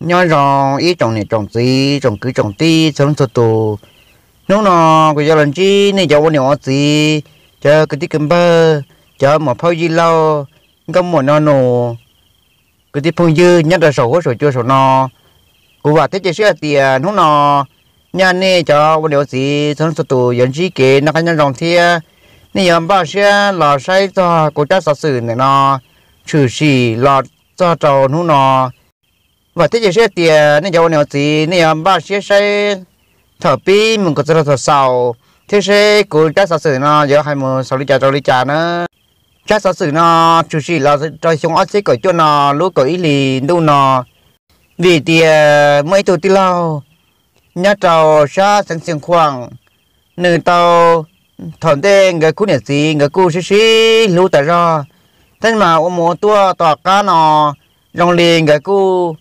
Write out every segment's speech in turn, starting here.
nhớ rằng ý trồng này trồng gì trồng cứ trồng tí sớm sớm tu nó nó cái gia lần chi này cháu này ở gì chờ cái tí cầm bơ chờ mà phao gì lâu không mà nó nổ cái tí phong dư nhất là sầu sổ sầu chưa sầu nó cụ bà thế chơi sữa tiền nó nó nhà này cho bọn điều gì sớm sớm tu dẫn chi kế nó cái nhân rồng thế này giờ bao xe lò say cho cụ cha sở sự này nó trừ xì lò cho trầu nó nó và thế giờ sẽ tiền nên giờ này thì nên ba sẽ sẽ thở pi mình có thể thở sau thế sẽ cố chắc sáu sự nó giờ hai mươi sáu lít trà sáu lít trà nữa chắc sáu sự nó chủ sĩ là cho xuống ớt sẽ cởi cho nó lúc cởi ý lì đâu nó vì thì mấy tuổi tí lâu nhà trầu xa sẵn sàng khoảng nửa tàu thọn tên người cũ nhật gì người cũ xí xí lú tại ra thế mà ông mua tua tọa cá nò rong liền người cũ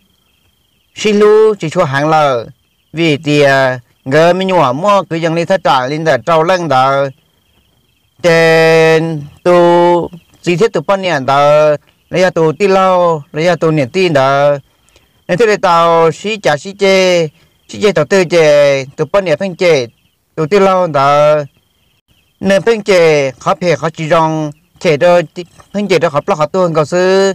xin lu chỉ cho hàng lờ vì thì ngờ mình nhỏ mua cứ dân đi thất trả lên để trâu lên đó trên tu chỉ thiết tu bao nhiêu đó lấy tu ti lâu lấy tu niệm tin đó nên thế là tàu xí trả xí chê xí chê tàu tư chê tu bao nhiêu phanh chê tu ti lâu đó nên phanh chê khó phê khó chỉ rong chê đó phanh chê đó khó lo khó tuôn cầu sư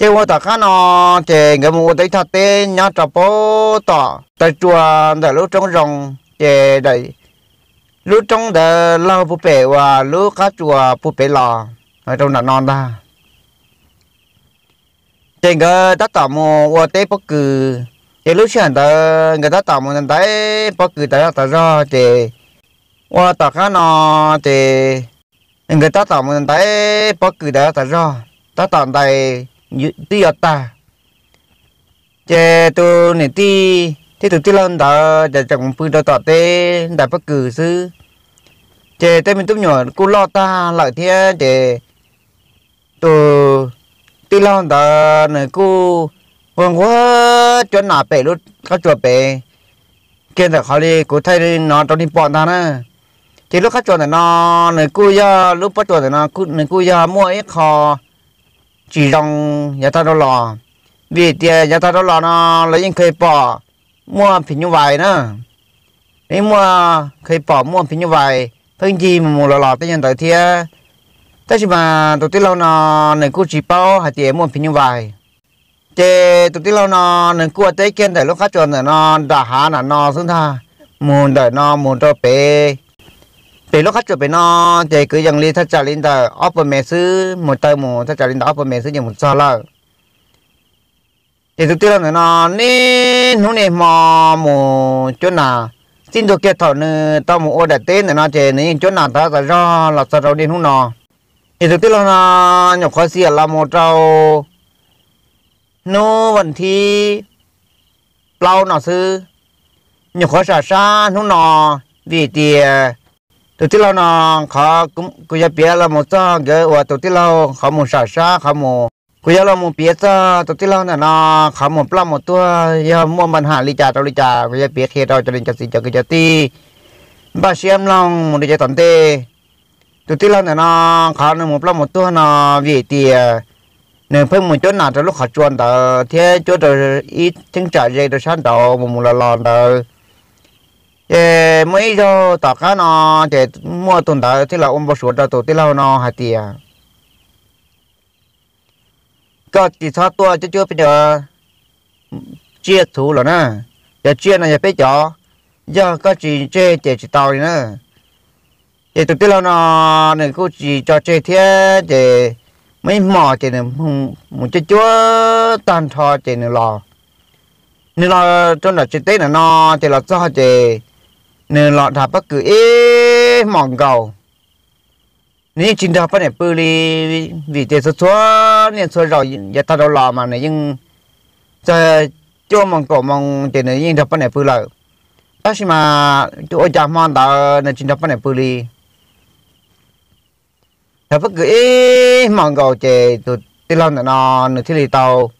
chế hoa tạc khá nó chế người mua thấy thật tê nhá trà bố tỏ tại chùa tại lúc trong rồng chế đấy lúc trong để lao bố bể và lúc cá chùa bố bể lò ở trong là non ta chế người ta tỏ mua hoa tê bố cử chế lúc chuyển tới người ta tỏ mua nên tới bố cử tới tỏ ra chế hoa tạc khá nó chế người ta tỏ mua nên tới bố cử tới tỏ ra ta tỏ đây tiêu ta chế tu này ti thế tu ti lần đó để chẳng phun đó tọt tê đã bất cứ sư chế tê mình tu nhỏ cô lo ta lại thế để tu ti lần đó này cô vòng quá cho nà bể luôn có chuột bể kia là khó đi cô thay nó trong tim bọn ta nè, thì lúc khách chuột này nó này cô ra lúc bắt chuột này nó cô này cô ra mua ít kho chỉ rằng nhà ta đó lo vì tiền à, nhà ta đó lo nó lấy những cây bỏ mua phí như vậy nữa nếu mua cây bỏ mua phí như vậy phương gì mà mua lò lò tới nhân tới thia thế chỉ mà tụi tí lâu nó nên cứ chỉ bao hai tiền mua phí như vậy thế tụi tí lâu nó nên cứ tới kia để lúc khác chuẩn nó đã há là nó xuống ta muốn đợi nó muốn cho bé เป็นลูกค้าจะเป็นนอใจคือยังรีถ้าจะลินแต่ออฟเปอร์เมซื้อหมดเตอร์หมดถ้าจะลินแต่ออฟเปอร์เมซื้ออย่างหมดซาละเดี๋ยวตัวเราเนาะนี่นู่นนี่มอหมดจนน่ะสิ้นตัวเกียร์ถอดเนื้อต้องหมดโอเดตเต้นเนาะใจนี่จนน่ะถ้าจะรอหลับจะเราเดินหุ่นนอเดี๋ยวตัวเราเนาะหยกเขาเสียละหมดเรานู่วันที่เราเนาะซื้อหยกเขาสาซาหนู่นนอวีเดีย tổ tiên lâu nó khó cũng cứ giờ bia là một cho cái và tổ tiên lâu khó một sợ sợ khó một cứ giờ là một bia cho tổ tiên lâu là nó khó một plum một tua giờ muốn bàn hà lý trà đâu lý trà cứ giờ bia khi đâu cho nên cho xin cho cái giờ ti ba xem lòng muốn một chơi tận thế, tổ tiên lâu là nó khó nó một plum một tua nó về tiền nên phải một chỗ nào cho lúc họ chuồn tờ thế chỗ rồi ít chứng trả dây rồi sáng tàu một một là lòn tờ ye mấy giờ tao cá nó để mua tuần đó thì là ông bà sủa đó tổ thì là nó hạt tiền có chỉ sao tua chứ chưa bây giờ chia thủ rồi nè giờ chia này giờ bây giờ giờ có chỉ chơi để chỉ tao nữa để tụi tôi là nó này cũng chỉ cho chơi thế để mấy mò chỉ này không muốn chơi chúa tan thò chỉ này lò nên là trong đó chỉ tết là nó chỉ là cho chơi nên lọ thà bất cứ ế mỏng cầu nếu chính thà bất này bự đi vì thế số số nên số rồi giờ ta đâu lọ mà nè nhưng giờ cho mỏng cầu mỏng thì này nhưng thà bất này bự lại ta xí mà chú ôi chà mòn ta nên chính thà bất này bự đi thà bất cứ ế mỏng cầu chè tụt tí lâu nữa nó nữa thì lì tàu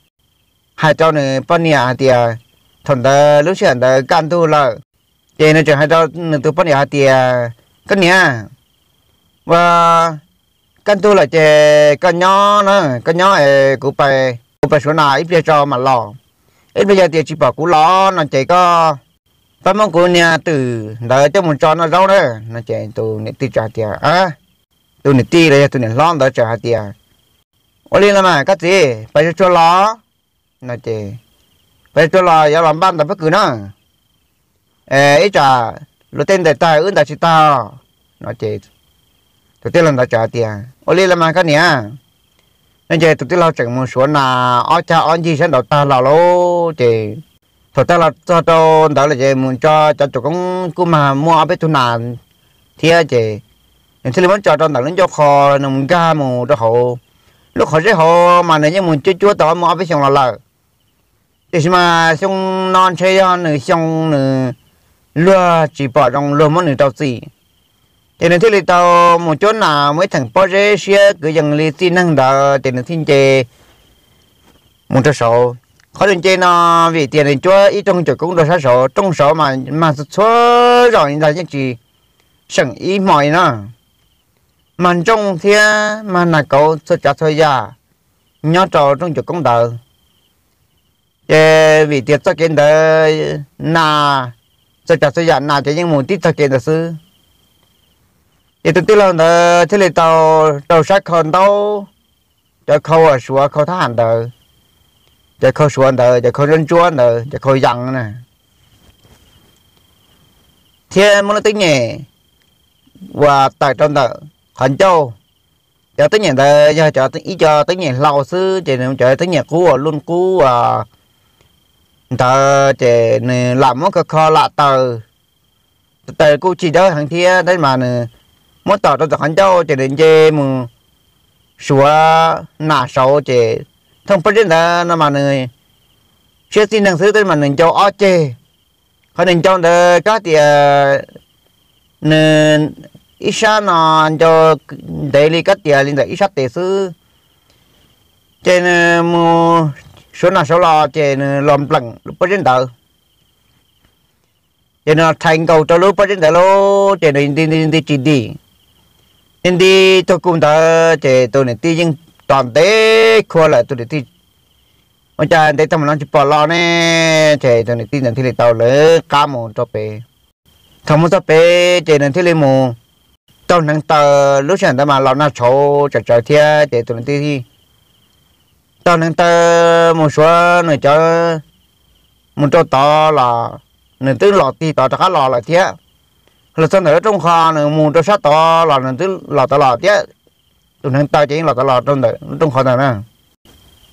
hai cháu nữa bất nhà thì à, thằng ta lúc xưa ta can tu lại thì nó chỉ hai tao nửa tụ bắn nhà thì à, cái nhà và căn tu là chè căn nhỏ nữa căn nhỏ ấy cũng phải cũng phải số nào ít bây giờ mà lò ít bây giờ thì chỉ bảo cú lò nó chỉ có tao mong cú nhà từ đợi cho một tròn nó rau nữa nó chỉ tụ nửa tì trả tiền à tụ nửa tì đấy tụ nửa lon đó trả tiền ôi lên là mà cái gì phải cho lò nó chỉ phải cho lò giờ làm ban là bất cứ nào ê ấy trà lúc tên đại tài ưng đại chỉ ta nói chết tụi tôi làm đại trả tiền ô li làm mà cái nè nên giờ tụi tôi lao chẳng muốn xuống là ở cha ở gì sẽ đầu ta là lô chị thật ta là cho tôi đó là gì muốn cho cho tụi công cứ mà mua ở bên tụi nàng thì chị nên xin muốn cho tôi đặng đến cho kho nồng ga mù đó hộ lúc họ sẽ hộ mà này như muốn chúa chúa tao mua ở bên sông là lợ thì mà sông non chơi hơn nữa xong. nữa lừa chỉ bỏ trong lừa món này tao gì thì nên thiết là tao một chỗ nào mới thành bỏ rễ xe cứ dần lì xin năng đó thì nên xin chê một chỗ sổ khó đừng chê nó vì tiền này chúa ít trong chỗ cũng được sát sổ trong sổ mà mà số rồi là những gì sẵn ý mọi nó mà trong thế mà là cậu sẽ chả thôi ra nhớ trò trong chỗ cũng đời vì tiền cho kiến đời là จะจัดสยามนาจะยังหมุนติดตะเกียงตะซื้อยี่ตุ้งตีเราเนอที่เลยเตาเตาชักคนเตาจะเขาอ่ะชัวเขาทหารเตอจะเขาชวนเตอจะเขาเล่นจวนเตอจะเขายังนะเทียมันติ้งเนี่ยว่าตัดจนเตอขันเจ้าจะติ้งเนี่ยเตอจะจะอีจะติ้งเนี่ยเราซื้อจะเนี่ยจะติ้งเนี่ยกู้อ่ะรุ่นกู้อ่ะ ta chế làm một cái kho lạ tờ tờ cô chỉ đó hàng thia đấy mà nè mỗi tờ tôi chẳng cho chế đến chơi mà sửa nà sầu chế, thông phát triển là nó mà nè chưa xin năng thứ tới mà nên cho ó chế, họ nên cho được các thì ờ, nè ít xa nó cho đầy đi các thì ờ, linh là ít xa tế chế nè ờ, mua ส่นนั้นส่นละเจนลมปลังปจินเตอร์เจนนั้ทังเกาจะลูกปจินเตอล์รู้เจนนั้นดีดีดีจีดีดีดีตัวกุมเตอเจนตัวนี้ที่ยิงตอนเด้กคนละตัวนี้ที่มันจะเด็กทำนั่งจุบอลลเนี่ยเจนตัวนี้ที่นั่งที่เลี้ยวเลยกามุนัะเป้ทำมุนจะไปเจนนั่งที่เลี้ยวมุนตอนนั่งเตอลูกชายแต่มาเราหน้าโชว์จะจ่อยเทียเจนตัวนี้ที่ cho nên ta một số người cho một chỗ to là nên tức lọ thì to chắc lọ lại thế là sau ở trong kho này một chỗ sát to là người tức lọ to lọ thế tụi nên ta chỉ lọ to lọ trong đấy trong kho này nè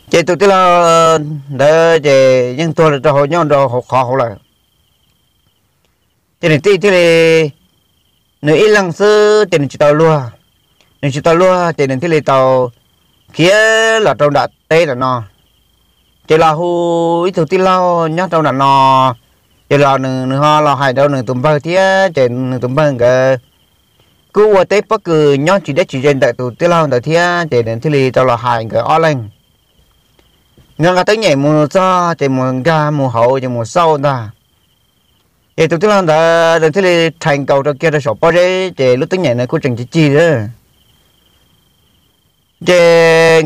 chỉ tụi tức là để chị nhưng tôi là cho họ nhau rồi học khó học lại cho nên tí thế này nếu ít lăng sư cho nên chỉ tàu lúa nên chỉ tàu lúa cho nên thế này tàu kia là trong đã tê là nó chỉ là hu ít thứ tí lâu nhá trong là nó chỉ là nửa nửa ho là hai đâu nửa tụm bơ thế chỉ nửa tụm bơ cái cứ qua tết bất cứ nhá chỉ để chỉ trên tại tụi tí lâu tại thế chỉ đến thế tao là hai cái ó lên ngang cái tới nhảy mùa cho chỉ mùa ga mùa hậu chỉ mùa sau ta thì tụi tí lâu ta đến thế lì thành cầu cho kia là sổ bao đấy chỉ lúc tới nhảy này cũng chẳng chỉ chi nữa chị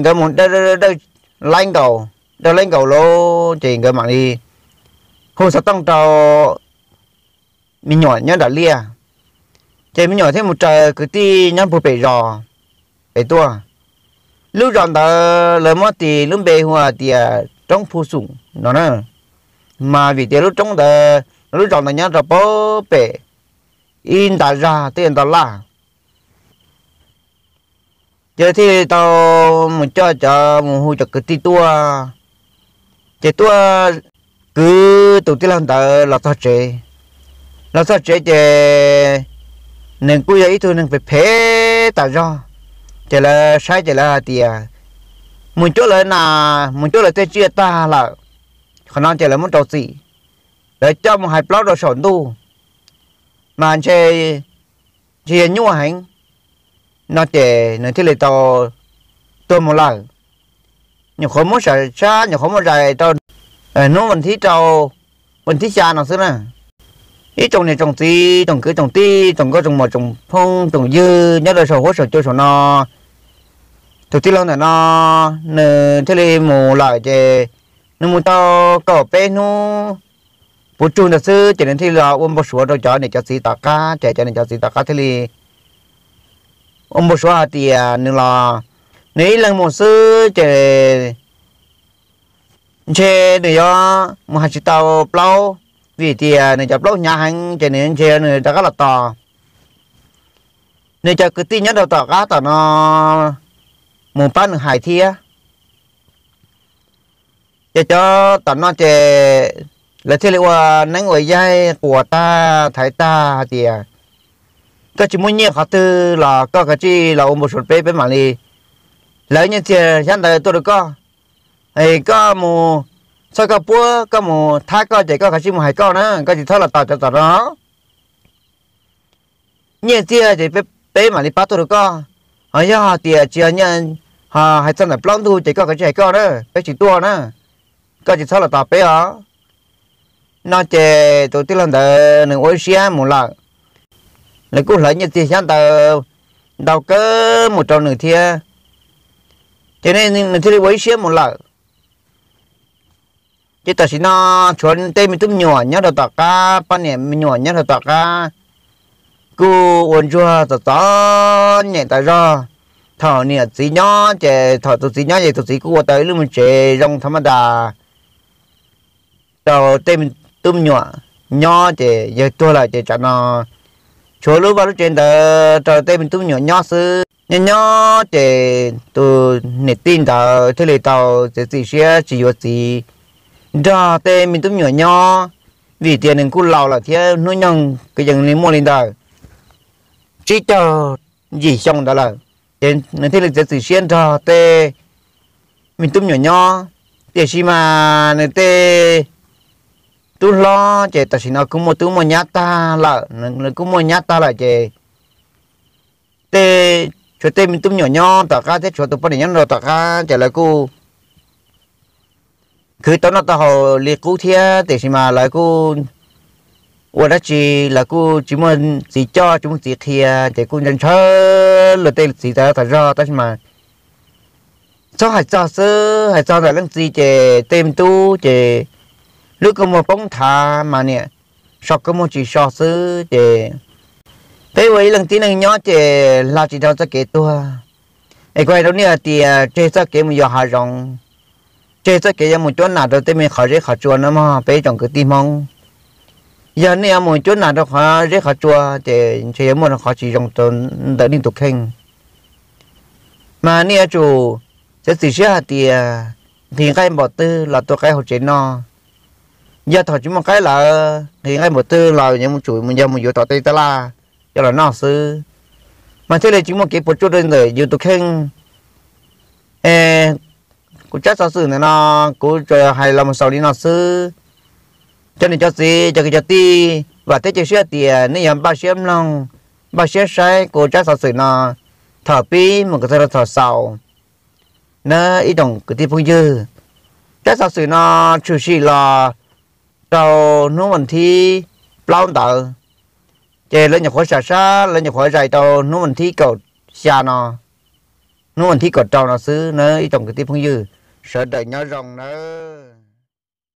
cái một đơ đơ đơ lên cầu đơ lên cầu lô chị cái mạng đi hồ sơ tăng trào mình nhỏ nhớ đã lia chị mình nhỏ thêm một trời cứ ti nhắm phụ bể rò bể tua lúc ròn ta lời mất thì lúc bể hoa thì à, trong phù sủng nó nè mà vì thế lúc trong ta lúc ròn ta nhá rò bố bể in ta ra tiền ta là giờ thì tao muốn cho cho muốn hỗ trợ cái tí tua chế tua cứ tụi tí làm tờ là sao chế là sao chế chế nên cứ vậy thôi nên phải phê tao do chế là sai chế là tiền à. muốn cho lại là muốn cho lại tê chia ta là khả năng chế là muốn trâu gì để cho một hai blog đồ sổn tu mà chế chế nhua hành nó để nó thế là to to một lần nhiều khó muốn sợ xa nhiều khó muốn dài to ờ, nó mình thấy to mình thấy xa nó xưa nè ý trồng này trồng tí trồng cứ trồng tí trồng có trồng mò trồng phong trồng dư nhớ là sầu hố sầu chơi sầu no thực tí lâu là nó nè thế là mù lại chè nó mù to cỏ bé nó bố chun là sư chỉ nên thì là uống bò sủa rồi cho này cho xí tạc cá chè cho nên cho xí tạc cá thế này ông một số thì à, nên là nếu lần một sư chơi chơi này do một hạt chữ tàu plau vì thì à, nên chập plau nhà hàng chơi nên chơi nữa đã có là to nên chơi cứ tin nhất đầu tàu cá tàu nó một bán hải thia cho cho tàu nó chơi là thế là năng người dây của ta thái ta thì à cái chỉ muốn nhẹ tư là có cái chỉ là ôm một số bé bé mà đi lấy những tiền hiện tại tôi được có ấy có một sau cái bữa có một thái có chỉ có cái chỉ một hai con nữa cái chỉ thôi là tao cho tao đó nhẹ tiền chỉ bé bé mà đi bắt tôi được có ấy giờ tiền chỉ nhận hà hai trăm là plong thu chỉ có cái chỉ hai con nữa bé chỉ tua nữa cái chỉ thôi là tao bé à, nó chỉ tôi tin là đời người Asia một lạc lấy cú lấy như thế sáng tàu đầu cơ một trâu nửa thia cho nên mình thấy quấy xíu một lợ chứ ta chỉ nó chuẩn tên mình tụm nhỏ nhá đầu tọa ca, pan nè mình nhỏ nhá đầu tọa ca, cú uốn chua tờ tọa nhẹ tại ra thở nè tí nhó chè thở tụ tí nhó vậy tụ tí cô tới lúc mình chè rong thắm đà đầu tên mình tụm nhỏ nhó chè giờ tôi lại chè chả nó chỗ lúc vào lúc trên tờ trò tê mình tung nhỏ nhỏ sư nhỏ nhỏ thì tụ nể tin tờ thế lệ tàu sẽ gì sẽ chỉ có gì trò tê mình tung nhỏ nhỏ vì tiền nên cũng lâu là thế nuôi nhông cái dòng này mua lên tờ chỉ cho gì xong đó là đến nên thế lệ sẽ gì xe trò tê mình tung nhỏ nhỏ để xí mà nên tê tu lo chè ta xin nó cũng một tu một nhát ta là nó cũng một nhát ta là chè tê cho tê mình tum nhỏ nhỏ ta ca thế cho tụi bọn nhân rồi ta ca, chè lại cô cứ tao nó tao hồ liệt cú thiê, tê xin mà lại cô ủa đó chỉ là cô chỉ muốn chỉ cho chúng chỉ thia chè cô nhân chơi là tê chỉ ta ta ra ta xin mà cho hai cho sơ hai cho là lăng gì chè tem tu chè lúc có một bóng thả mà nè sọ có một chỉ sọ sư để thế vậy lần tí lần nhỏ thì là chỉ đâu ra kế tua ai quay đâu nè thì chơi ra kế một giờ hà rong chơi ra kế một chỗ nào đó thì mình khỏi khỏi chùa nó mà bé chọn cái tim mong giờ nè một chỗ nào đó khỏi khỏi chùa để chơi một khỏi chỉ rong tuần đợi liên tục khen mà nè chủ sẽ sử dụng thì thì cái bỏ tư là tôi cái hồ chế nó giờ dạ, thọ chúng một cái là thì ngay một tư là những một chuỗi một giờ một giờ tỏ tây ta la cho là nó sư mà thế này chúng một cái một chút lên rồi giờ tôi khen ê cô chắc sao sư này nó cô trời hai là một sau đi nó sư cho nên cho gì cho cái cho ti và thế chơi xe tiền à, nên làm bao xem lòng bao xem sai cô chắc sao sư nó thở pi một cái thở thở sau nó ít đồng cái tiếp phương dư chắc sao sư nó chủ sĩ là sau nó mình thi lao tờ chè lên nhập khỏi xà xa lên nhập khỏi dài tàu nó mình thi cầu xa nó nó mình thi cầu trâu nó xứ nó trong cái tiếp không dư sợ đợi nhớ rồng nó